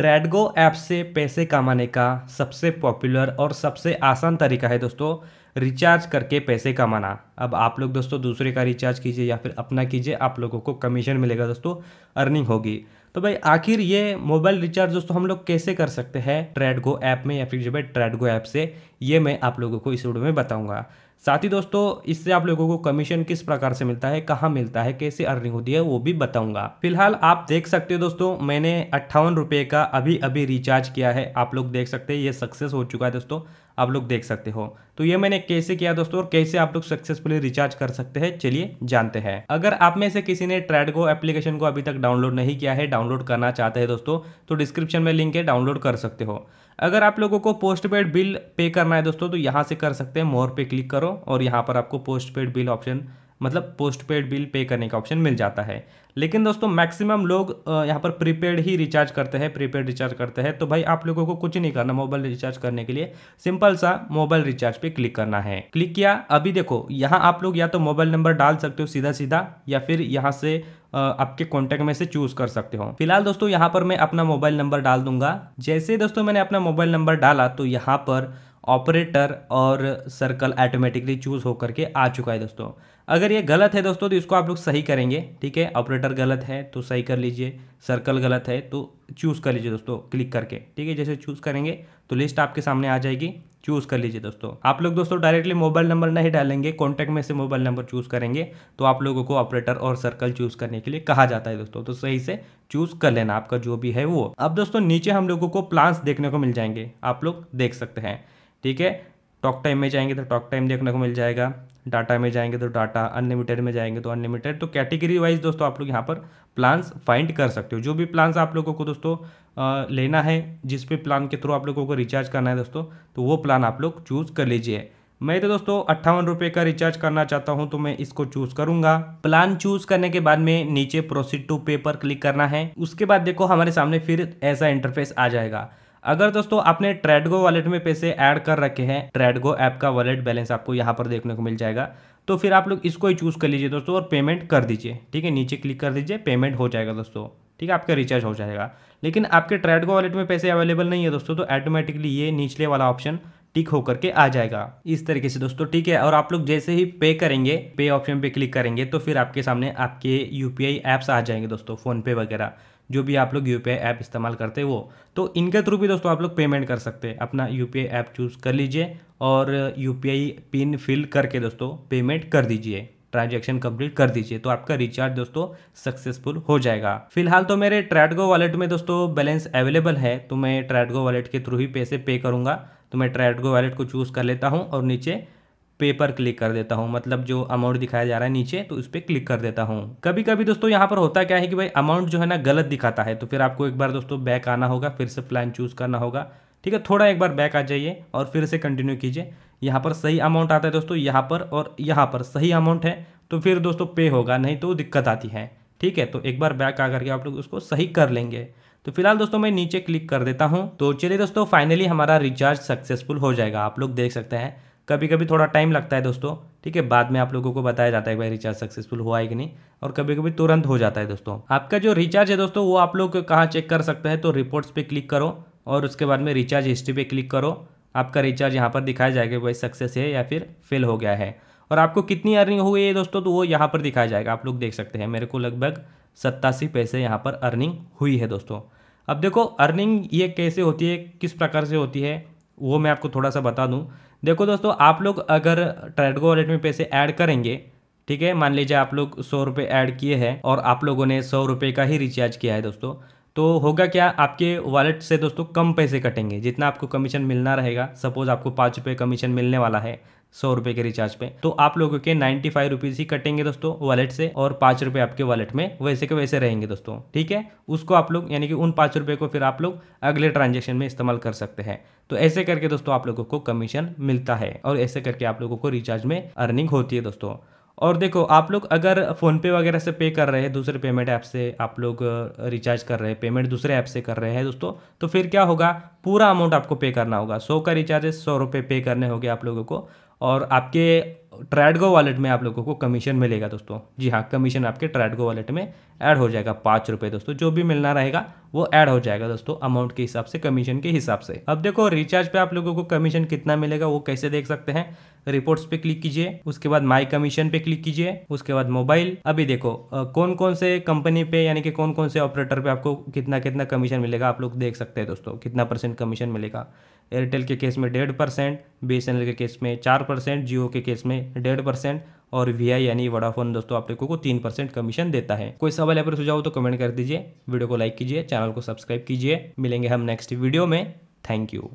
ट्रेडगो app से पैसे कमाने का सबसे पॉपुलर और सबसे आसान तरीका है दोस्तों रिचार्ज करके पैसे कमाना अब आप लोग दोस्तों दूसरे का रिचार्ज कीजिए या फिर अपना कीजिए आप लोगों को कमीशन मिलेगा दोस्तों अर्निंग होगी तो भाई आखिर ये मोबाइल रिचार्ज दोस्तों हम लोग कैसे कर सकते हैं ट्रेडगो ऐप में या फिर जो भाई ट्रेडगो ऐप से ये मैं आप लोगों को इस वीडियो में बताऊंगा साथ ही दोस्तों इससे आप लोगों को कमीशन किस प्रकार से मिलता है कहाँ मिलता है कैसे अर्निंग होती है वो भी बताऊंगा फिलहाल आप देख सकते हो दोस्तों मैंने अट्ठावन रुपये का अभी अभी रिचार्ज किया है आप लोग देख सकते हैं ये सक्सेस हो चुका है दोस्तों आप लोग देख सकते हो तो ये मैंने कैसे किया दोस्तों और कैसे आप लोग सक्सेसफुली रिचार्ज कर सकते हैं चलिए जानते हैं अगर आप में से किसी ने ट्रेडगो एप्लीकेशन को अभी तक डाउनलोड नहीं किया है डाउनलोड करना चाहते हैं दोस्तों तो डिस्क्रिप्शन में लिंक है डाउनलोड कर सकते हो अगर आप लोगों को पोस्ट पेड बिल पे करना है दोस्तों तो यहाँ से कर सकते हैं मोर पे क्लिक करो और यहाँ पर आपको पोस्ट पेड बिल ऑप्शन मतलब पोस्ट पेड बिल पे करने का ऑप्शन मिल जाता है लेकिन दोस्तों मैक्सिमम लोग यहाँ पर प्रीपेड ही रिचार्ज करते हैं प्रीपेड रिचार्ज करते हैं तो भाई आप लोगों को कुछ नहीं करना मोबाइल रिचार्ज करने के लिए सिंपल सा मोबाइल रिचार्ज पे क्लिक करना है क्लिक किया अभी देखो यहाँ आप लोग या तो मोबाइल नंबर डाल सकते हो सीधा सीधा या फिर यहाँ से आपके कॉन्टैक्ट में से चूज कर सकते हो फिलहाल दोस्तों यहाँ पर मैं अपना मोबाइल नंबर डाल दूंगा जैसे दोस्तों मैंने अपना मोबाइल नंबर डाला तो यहाँ पर ऑपरेटर और सर्कल ऑटोमेटिकली चूज़ होकर के आ चुका है दोस्तों अगर ये गलत है दोस्तों तो इसको आप लोग सही करेंगे ठीक है ऑपरेटर गलत है तो सही कर लीजिए सर्कल गलत है तो चूज़ कर लीजिए दोस्तों क्लिक करके ठीक है जैसे चूज़ करेंगे तो लिस्ट आपके सामने आ जाएगी चूज़ कर लीजिए दोस्तों आप लोग दोस्तों डायरेक्टली मोबाइल नंबर नहीं डालेंगे कॉन्टैक्ट में से मोबाइल नंबर चूज़ करेंगे तो आप लोगों को ऑपरेटर और सर्कल चूज़ करने के लिए कहा जाता है दोस्तों तो सही से चूज़ कर लेना आपका जो भी है वो अब दोस्तों नीचे हम लोगों को प्लान्स देखने को मिल जाएंगे आप लोग देख सकते हैं ठीक है टॉक टाइम में जाएंगे तो टॉक टाइम देखने को मिल जाएगा डाटा में जाएंगे तो डाटा अनलिमिटेड में जाएंगे तो अनलिमिटेड तो कैटेगरी वाइज दोस्तों आप लोग यहाँ पर प्लान्स फाइंड कर सकते हो जो भी प्लान्स आप लोगों को दोस्तों लेना है जिस भी प्लान के थ्रू आप लोगों को रिचार्ज करना है दोस्तों तो वो प्लान आप लोग चूज़ कर लीजिए मैं तो दोस्तों अट्ठावन रुपये का रिचार्ज करना चाहता हूं तो मैं इसको चूज़ करूंगा प्लान चूज़ करने के बाद में नीचे प्रोसीड टू पे पर क्लिक करना है उसके बाद देखो हमारे सामने फिर ऐसा इंटरफेस आ जाएगा अगर दोस्तों आपने ट्रेडगो वॉलेट में पैसे ऐड कर रखे हैं ट्रेडगो ऐप का वॉलेट बैलेंस आपको यहाँ पर देखने को मिल जाएगा तो फिर आप लोग इसको ही चूज़ कर लीजिए दोस्तों और पेमेंट कर दीजिए ठीक है नीचे क्लिक कर दीजिए पेमेंट हो जाएगा दोस्तों ठीक है आपका रिचार्ज हो जाएगा लेकिन आपके ट्रेडगो वॉलेट में पैसे अवेलेबल नहीं है दोस्तों तो ऑटोमेटिकली ये निचले वाला ऑप्शन टिक होकर के आ जाएगा इस तरीके से दोस्तों ठीक है और आप लोग जैसे ही पे करेंगे पे ऑप्शन पे क्लिक करेंगे तो फिर आपके सामने आपके यूपीआई ऐप्स आ जाएंगे दोस्तों फोनपे वगैरह जो भी आप लोग यू ऐप इस्तेमाल करते हो तो इनके थ्रू भी दोस्तों आप लोग पेमेंट कर सकते हैं अपना यू ऐप चूज़ कर लीजिए और यू पिन फिल करके दोस्तों पेमेंट कर दीजिए ट्रांजेक्शन कंप्लीट कर दीजिए तो आपका रिचार्ज दोस्तों सक्सेसफुल हो जाएगा फिलहाल तो मेरे ट्रैडगो वॉलेट में दोस्तों बैलेंस अवेलेबल है तो मैं ट्रैडगो वॉलेट के थ्रू ही पैसे पे करूँगा तो मैं ट्रैडगो वॉलेट को चूज़ कर लेता हूँ और नीचे पे पर क्लिक कर देता हूँ मतलब जो अमाउंट दिखाया जा रहा है नीचे तो उस पर क्लिक कर देता हूँ कभी कभी दोस्तों यहाँ पर होता क्या है कि भाई अमाउंट जो है ना गलत दिखाता है तो फिर आपको एक बार दोस्तों बैक आना होगा फिर से प्लान चूज़ करना होगा ठीक है थोड़ा एक बार बैक आ जाइए और फिर से कंटिन्यू कीजिए यहाँ पर सही अमाउंट आता है दोस्तों यहाँ पर और यहाँ पर सही अमाउंट है तो फिर दोस्तों पे होगा नहीं तो दिक्कत आती है ठीक है तो एक बार बैक आ करके आप लोग उसको सही कर लेंगे तो फिलहाल दोस्तों मैं नीचे क्लिक कर देता हूँ तो चलिए दोस्तों फाइनली हमारा रिचार्ज सक्सेसफुल हो जाएगा आप लोग देख सकते हैं कभी कभी थोड़ा टाइम लगता है दोस्तों ठीक है बाद में आप लोगों को बताया जाता है भाई रिचार्ज सक्सेसफुल हुआ है कि नहीं और कभी कभी तुरंत हो जाता है दोस्तों आपका जो रिचार्ज है दोस्तों वो आप लोग कहाँ चेक कर सकते हैं तो रिपोर्ट्स पे क्लिक करो और उसके बाद में रिचार्ज हिस्ट्री पे क्लिक करो आपका रिचार्ज यहाँ पर दिखाया जाएगा भाई सक्सेस है या फिर फेल हो गया है और आपको कितनी अर्निंग हुई है दोस्तों तो वो यहाँ पर दिखाया जाएगा आप लोग देख सकते हैं मेरे को लगभग सत्तासी पैसे यहाँ पर अर्निंग हुई है दोस्तों अब देखो अर्निंग ये कैसे होती है किस प्रकार से होती है वो मैं आपको थोड़ा सा बता दूँ देखो दोस्तों आप लोग अगर ट्रेडगो वॉलेट में पैसे ऐड करेंगे ठीक है मान लीजिए आप लोग सौ रुपये ऐड किए हैं और आप लोगों ने सौ रुपये का ही रिचार्ज किया है दोस्तों तो होगा क्या आपके वॉलेट से दोस्तों कम पैसे कटेंगे जितना आपको कमीशन मिलना रहेगा सपोज़ आपको पाँच रुपये कमीशन मिलने वाला है सौ रुपये के रिचार्ज पे तो आप लोगों के नाइन्टी फाइव रुपीज़ ही कटेंगे दोस्तों वॉलेट से और पाँच रुपये आपके वॉलेट में वैसे के वैसे रहेंगे दोस्तों ठीक है उसको आप लोग यानी कि उन पाँच रुपये को फिर आप लोग अगले ट्रांजेक्शन में इस्तेमाल कर सकते हैं तो ऐसे करके दोस्तों आप लोगों को कमीशन मिलता है और ऐसे करके आप लोगों को रिचार्ज में अर्निंग होती है दोस्तों और देखो आप लोग अगर फ़ोनपे वगैरह से पे कर रहे हैं दूसरे पेमेंट ऐप से आप लोग रिचार्ज कर रहे हैं पेमेंट दूसरे ऐप से कर रहे हैं दोस्तों तो फिर क्या होगा पूरा अमाउंट आपको पे करना होगा सौ का रिचार्ज सौ रुपये पे करने होंगे आप लोगों को और आपके ट्रैडगो वॉलेट में आप लोगों को कमीशन मिलेगा दोस्तों जी हाँ कमीशन आपके ट्रैडगो वॉलेट में ऐड हो जाएगा पाँच रुपये दोस्तों जो भी मिलना रहेगा वो ऐड हो जाएगा दोस्तों अमाउंट के हिसाब से कमीशन के हिसाब से अब देखो रिचार्ज पे आप लोगों को कमीशन कितना मिलेगा वो कैसे देख सकते हैं रिपोर्ट्स पे क्लिक कीजिए उसके बाद माई कमीशन पे क्लिक कीजिए उसके बाद मोबाइल अभी देखो कौन कौन से कंपनी पे यानी कि कौन कौन से ऑपरेटर पे आपको कितना कितना कमीशन मिलेगा आप लोग देख सकते हैं दोस्तों कितना परसेंट कमीशन मिलेगा एयरटेल के केस में डेढ़ परसेंट बी के केस में चार परसेंट जियो के केस में में डेढ़ परसेंट और वी आई यानी वडाफोन दोस्तों आप लोगों को तीन परसेंट कमीशन देता है कोई सवाल या फिर सुझाव तो कमेंट कर दीजिए वीडियो को लाइक कीजिए चैनल को सब्सक्राइब कीजिए मिलेंगे हम नेक्स्ट वीडियो में थैंक यू